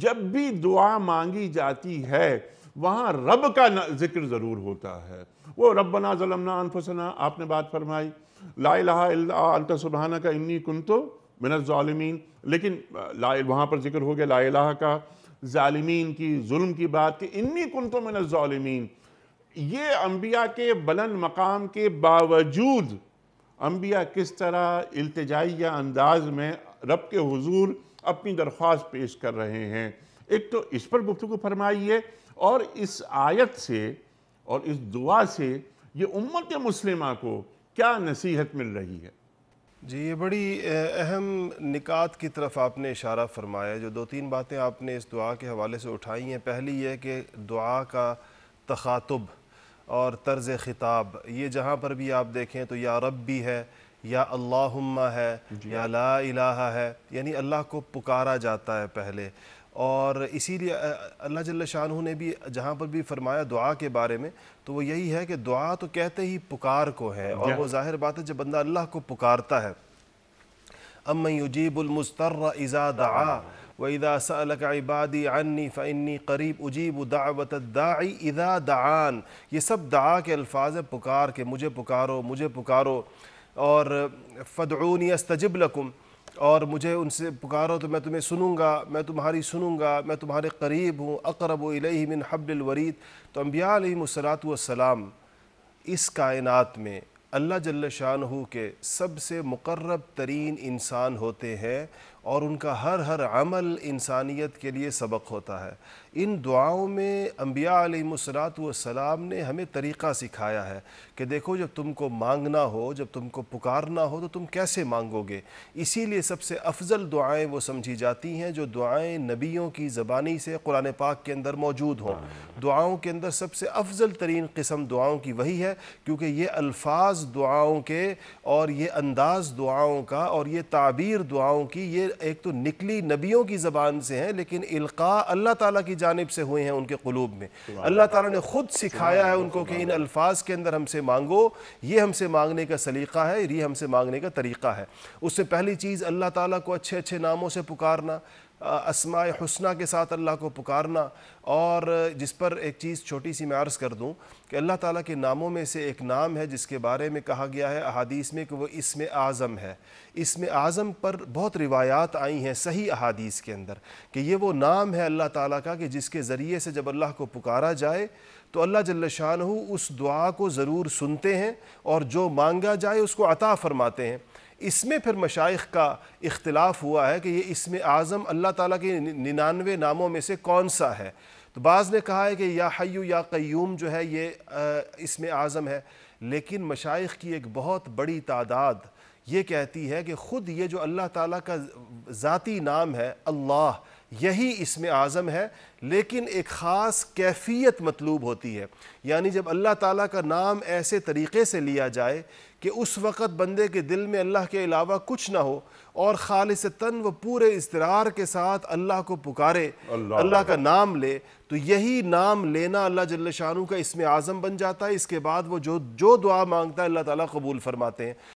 جب بھی دعا مانگی جاتی ہے وہاں رب کا ذکر ضرور ہوتا ہے وہ ربنا ظلمنا انفسنا آپ نے بات فرمائی لا الہ الا انت سبحانہ کا الظالمین لیکن وہاں پر ذکر ہو گیا لا الہ کا ظالمین کی ظلم کی بات کہ انی کنتو من الظالمین یہ انبیاء کے بلند مقام کے باوجود انبیاء کس طرح التجائی انداز میں رب کے حضور اپنی درخواست پیش کر رہے ہیں ایک تو اس پر گفتگو فرمائی ہے اور اس آیت سے اور اس دعا سے یہ امت مسلمہ کو کیا نصیحت مل رہی ہے جی یہ بڑی اہم نکات کی طرف آپ نے اشارہ فرمایا جو دو تین باتیں آپ نے اس دعا کے حوالے سے اٹھائی ہیں پہلی یہ کہ دعا کا تخاطب اور طرز خطاب یہ جہاں پر بھی آپ دیکھیں تو یا رب بھی ہے یا اللہم ہے جی. یا لا الہ ہے یعنی اللہ کو پکارا جاتا ہے پہلے اور اسی لیے اللہ جل شانہو نے بھی جہاں پر بھی فرمایا دعا کے بارے میں تو وہ یہی ہے کہ دعا تو کہتے ہی پکار کو ہے اور جی. وہ ظاہر بات ہے جب بندہ اللہ کو پکارتا ہے اَمَّنْ يُجِيبُ المستر اِذَا دَعَا وَإِذَا سَأَلَكَ عِبَادِي عَنِّي فَإِنِّي قَرِيب اُجِيبُ دَعْوَةَ الدَّاعِ اِذَا دَعَان یہ سب دعا کے الفاظ ہے پکار کے مجھے پکارو مجھے پکارو اور فدعونی استجب لکم اور مجھے ان سے پکارو تو میں تمہیں سنوں گا میں تمہاری سنوں گا میں تمہارے قریب ہوں اقرب الیہ من حبل الورید تو انبیاء علیہ الصلاۃ اس کائنات میں اللہ جلشان شانہو کے سب سے مقرب ترین انسان ہوتے ہیں اور ان کا ہر ہر عمل انسانیت کے لیے سبق ہوتا ہے ان دعاؤں میں انبیاء علیہ الصلاۃ والسلام نے ہمیں طریقہ سکھایا ہے کہ دیکھو جب تم کو مانگنا ہو جب تم کو پکارنا ہو تو تم کیسے مانگو گے اسی لیے سب سے افضل دعائیں وہ سمجھی جاتی ہیں جو دعائیں نبیوں کی زبانی سے قرآن پاک کے اندر موجود ہوں دعاؤں کے اندر سب سے افضل ترین قسم دعاؤں کی وہی ہے کیونکہ یہ الفاظ دعاؤں کے اور یہ انداز دعاؤں کا اور یہ تعبیر دعاؤں کی یہ ایک تو نکلی نبیوں کی زبان سے ہیں لیکن القاء اللہ تعالیٰ کی جانب سے ہوئے ہیں ان کے قلوب میں اللہ تعالیٰ نے خود سکھایا ہے ان کو کہ ان الفاظ کے اندر ہم سے مانگو یہ ہم سے مانگنے کا سلیقہ ہے یہ ہم سے مانگنے کا طریقہ ہے اس سے پہلی چیز اللہ تعالیٰ کو اچھے اچھے ناموں سے پکارنا اسماء حسنہ کے ساتھ اللہ کو پکارنا اور جس پر ایک چیز چھوٹی سی میں عرض کر دوں کہ اللہ تعالیٰ کے ناموں میں سے ایک نام ہے جس کے بارے میں کہا گیا ہے احادیث میں کہ وہ اسم اعظم ہے اسم اعظم پر بہت روایات آئی ہیں صحیح احادیث کے اندر کہ یہ وہ نام ہے اللہ تعالیٰ کا کہ جس کے ذریعے سے جب اللہ کو پکارا جائے تو اللہ شانہ اس دعا کو ضرور سنتے ہیں اور جو مانگا جائے اس کو عطا فرماتے ہیں اس میں پھر مشائق کا اختلاف ہوا ہے کہ یہ اسم اعظم اللہ تعالیٰ کے ننانوے ناموں میں سے کون سا ہے تو بعض نے کہا ہے کہ یا حیو یا قیوم جو ہے یہ اسم اعظم ہے لیکن مشائق کی ایک بہت بڑی تعداد یہ کہتی ہے کہ خود یہ جو اللہ تعالیٰ کا ذاتی نام ہے اللہ یہی اس میں اعظم ہے لیکن ایک خاص کیفیت مطلوب ہوتی ہے یعنی جب اللہ تعالیٰ کا نام ایسے طریقے سے لیا جائے کہ اس وقت بندے کے دل میں اللہ کے علاوہ کچھ نہ ہو اور خالص تن وہ پورے استرار کے ساتھ اللہ کو پکارے اللہ کا نام لے تو یہی نام لینا اللہ جل شاہ کا اس میں آزم بن جاتا ہے اس کے بعد وہ جو دعا مانگتا ہے اللہ تعالیٰ قبول فرماتے ہیں